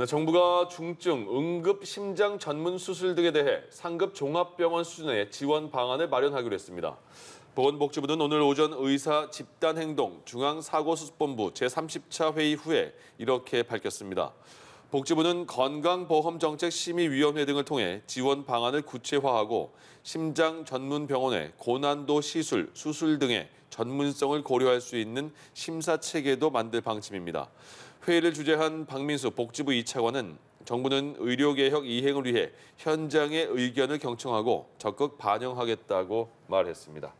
네, 정부가 중증, 응급 심장 전문 수술 등에 대해 상급 종합병원 수준의 지원 방안을 마련하기로 했습니다. 보건복지부는 오늘 오전 의사 집단행동 중앙사고수습본부 제30차 회의 후에 이렇게 밝혔습니다. 복지부는 건강보험정책심의위원회 등을 통해 지원 방안을 구체화하고 심장 전문 병원의 고난도 시술, 수술 등의 전문성을 고려할 수 있는 심사 체계도 만들 방침입니다. 회의를 주재한 박민수 복지부 2차관은 정부는 의료개혁 이행을 위해 현장의 의견을 경청하고 적극 반영하겠다고 말했습니다.